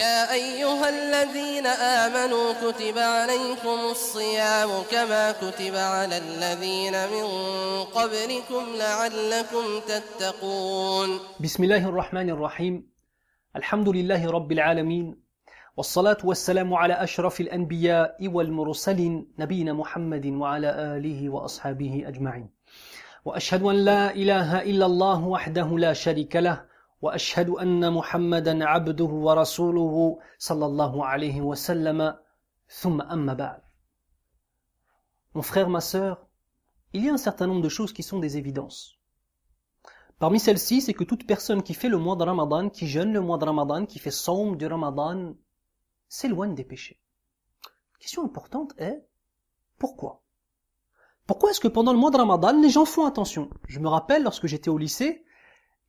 يا أيها الذين آمنوا كتب عليكم الصيام كما كتب على الذين من قبلكم لعلكم تتقون بسم الله الرحمن الرحيم الحمد لله رب العالمين والصلاة والسلام على أشرف الأنبياء والمرسلين نبينا محمد وعلى آله وأصحابه أجمعين وأشهد أن لا إله إلا الله وحده لا شريك له Mon frère, ma sœur, il y a un certain nombre de choses qui sont des évidences. Parmi celles-ci, c'est que toute personne qui fait le mois de Ramadan, qui jeûne le mois de Ramadan, qui fait somme du Ramadan, s'éloigne des péchés. La question importante est pourquoi Pourquoi est-ce que pendant le mois de Ramadan, les gens font attention Je me rappelle lorsque j'étais au lycée,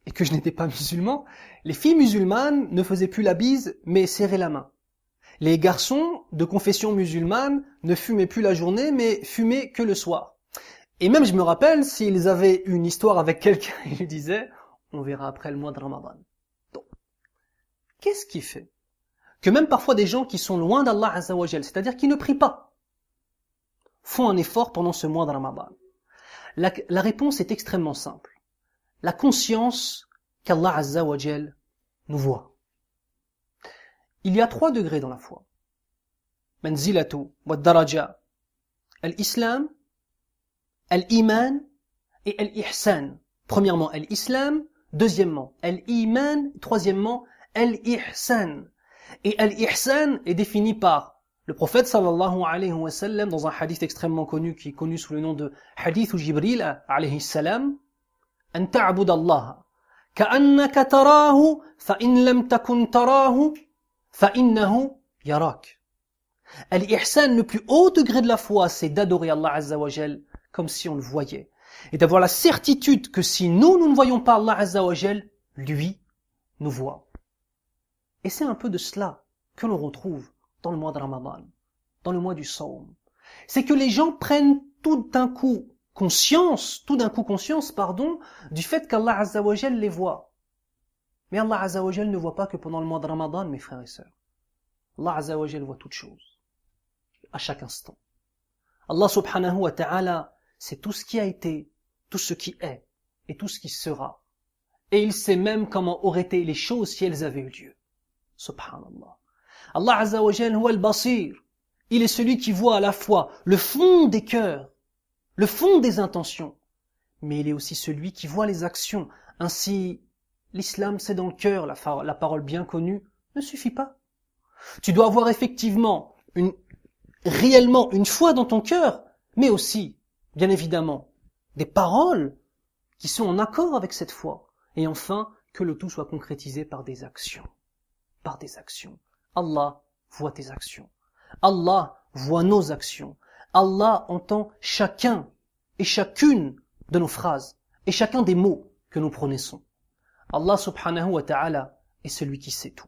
et que je n'étais pas musulman, les filles musulmanes ne faisaient plus la bise, mais serraient la main. Les garçons de confession musulmane ne fumaient plus la journée, mais fumaient que le soir. Et même, je me rappelle, s'ils avaient une histoire avec quelqu'un, ils disaient « on verra après le mois de Ramadan ». Donc, qu'est-ce qui fait que même parfois des gens qui sont loin d'Allah Azzawajal, c'est-à-dire qui ne prient pas, font un effort pendant ce mois de Ramadan la réponse est extrêmement simple la conscience qu'Allah Azza wa nous voit. Il y a trois degrés dans la foi. Manzilatu wa daraja. Al-Islam, Al-Iman et Al-Ihsan. Premièrement, Al-Islam. Deuxièmement, Al-Iman. Troisièmement, Al-Ihsan. Et Al-Ihsan est défini par le prophète sallallahu alayhi wa sallam dans un hadith extrêmement connu qui est connu sous le nom de Hadith ou Jibril alayhi salam أن تعبد الله كأنك تراه فإن لم تكن تراه فإنه يراك le plus haut degré de la foi, c'est d'adorer Allah Azza comme si on le voyait. Et d'avoir la certitude que si nous, nous ne voyons pas Allah Azza lui nous voit. Et c'est un peu de cela que l'on retrouve dans le mois de Ramadan, dans le mois du Saum. C'est que les gens prennent tout d'un coup conscience, tout d'un coup conscience, pardon, du fait qu'Allah Azzawajal les voit. Mais Allah ne voit pas que pendant le mois de Ramadan, mes frères et sœurs. Allah voit toutes choses, à chaque instant. Allah subhanahu wa ta'ala, c'est tout ce qui a été, tout ce qui est, et tout ce qui sera. Et il sait même comment auraient été les choses si elles avaient eu lieu. Subhanallah. Allah Azzawajal, Il est celui qui voit à la fois le fond des cœurs le fond des intentions, mais il est aussi celui qui voit les actions. Ainsi, l'islam, c'est dans le cœur, la, parole bien connue ne suffit pas. Tu dois avoir effectivement une, réellement une foi dans ton cœur, mais aussi, bien évidemment, des paroles qui sont en accord avec cette foi. Et enfin, que le tout soit concrétisé par des actions. Par des actions. Allah voit tes actions. Allah voit nos actions. Allah entend chacun et chacune de nos phrases et chacun des mots que nous prononçons. Allah subhanahu wa ta'ala est celui qui sait tout.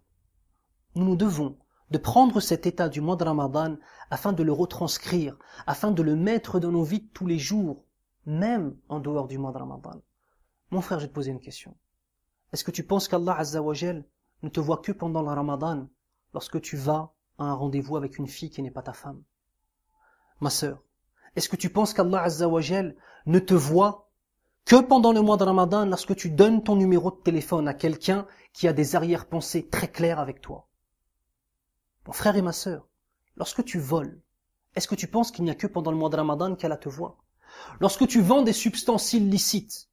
Nous nous devons de prendre cet état du mois de Ramadan afin de le retranscrire, afin de le mettre dans nos vies tous les jours, même en dehors du mois de Ramadan. Mon frère, je vais te poser une question. Est-ce que tu penses qu'Allah Azzawajal ne te voit que pendant le Ramadan, lorsque tu vas à un rendez-vous avec une fille qui n'est pas ta femme ma sœur Est-ce que tu penses qu'Allah Azzawajal ne te voit que pendant le mois de Ramadan lorsque tu donnes ton numéro de téléphone à quelqu'un qui a des arrière-pensées très claires avec toi Mon frère et ma sœur, lorsque tu voles, est-ce que tu penses qu'il n'y a que pendant le mois de Ramadan qu'Allah te voit Lorsque tu vends des substances illicites,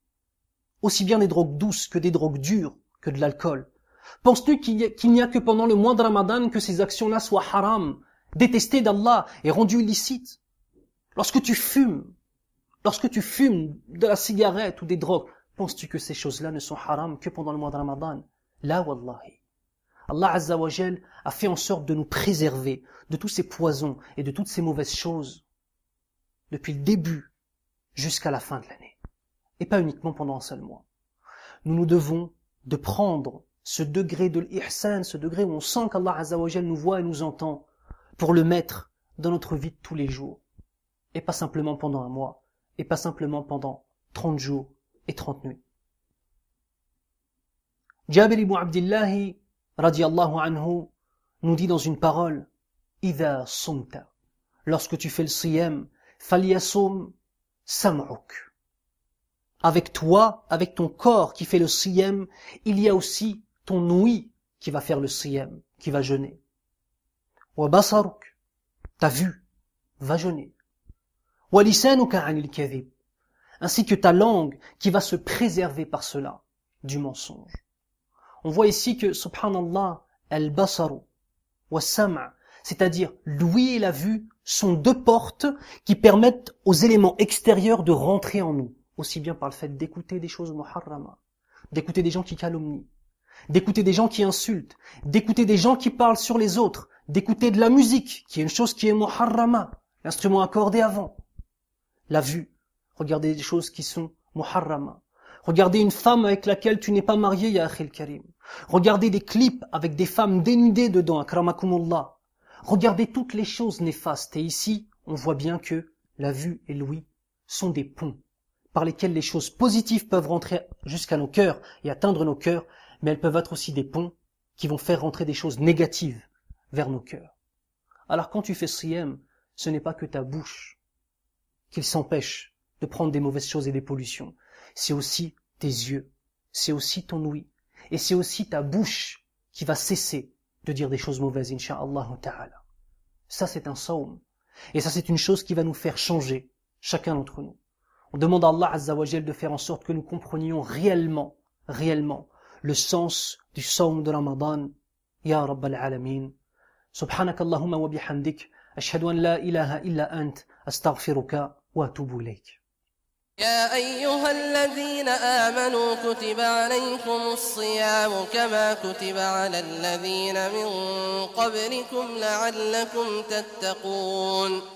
aussi bien des drogues douces que des drogues dures, que de l'alcool, penses-tu qu'il n'y a, a que pendant le mois de Ramadan que ces actions-là soient haram détesté d'Allah et rendu illicite. Lorsque tu fumes, lorsque tu fumes de la cigarette ou des drogues, penses-tu que ces choses-là ne sont haram que pendant le mois de Ramadan Là, wallahi. Allah Azza wa a fait en sorte de nous préserver de tous ces poisons et de toutes ces mauvaises choses depuis le début jusqu'à la fin de l'année. Et pas uniquement pendant un seul mois. Nous nous devons de prendre ce degré de l'ihsan, ce degré où on sent qu'Allah Azza wa nous voit et nous entend, pour le mettre dans notre vie de tous les jours, et pas simplement pendant un mois, et pas simplement pendant 30 jours et 30 nuits. Jabir ibn Abdillahi, radiallahu anhu nous dit dans une parole Ida sumta lorsque tu fais le siyam faliyasum sam'uk avec toi avec ton corps qui fait le siyam il y a aussi ton ouïe qui va faire le siyam qui va jeûner ta vue va jeûner ainsi que ta langue qui va se préserver par cela du mensonge on voit ici que subhanallah al-basaru wa c'est-à-dire l'ouïe et la vue sont deux portes qui permettent aux éléments extérieurs de rentrer en nous aussi bien par le fait d'écouter des choses muharrama d'écouter des gens qui calomnient d'écouter des gens qui insultent d'écouter des gens qui parlent sur les autres d'écouter de la musique, qui est une chose qui est muharrama, l'instrument accordé avant. La vue, regardez des choses qui sont muharrama. Regardez une femme avec laquelle tu n'es pas marié, ya akhil karim. Regardez des clips avec des femmes dénudées dedans, akramakumullah. Regardez toutes les choses néfastes. Et ici, on voit bien que la vue et l'ouïe sont des ponts par lesquels les choses positives peuvent rentrer jusqu'à nos cœurs et atteindre nos cœurs, mais elles peuvent être aussi des ponts qui vont faire rentrer des choses négatives vers nos cœurs. Alors quand tu fais siem, ce n'est pas que ta bouche qu'il s'empêche de prendre des mauvaises choses et des pollutions. C'est aussi tes yeux, c'est aussi ton ouïe, et c'est aussi ta bouche qui va cesser de dire des choses mauvaises, insha'Allah ta'ala. Ça, c'est un saum. Et ça, c'est une chose qui va nous faire changer, chacun d'entre nous. On demande à Allah Azzawajal de faire en sorte que nous comprenions réellement, réellement, le sens du saum de Ramadan. Ya Rabbal Alameen. سبحانك اللهم وبحمدك أشهد أن لا إله إلا أنت أستغفرك وأتوب إليك يا أيها الذين آمنوا كتب عليكم الصيام كما كتب على الذين من قبلكم لعلكم تتقون